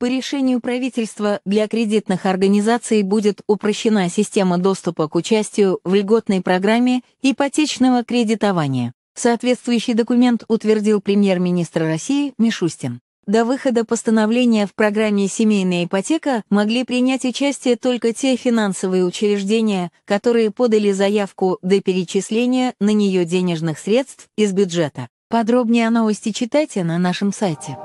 По решению правительства для кредитных организаций будет упрощена система доступа к участию в льготной программе ипотечного кредитования. Соответствующий документ утвердил премьер-министр России Мишустин. До выхода постановления в программе «Семейная ипотека» могли принять участие только те финансовые учреждения, которые подали заявку до перечисления на нее денежных средств из бюджета. Подробнее о новости читайте на нашем сайте.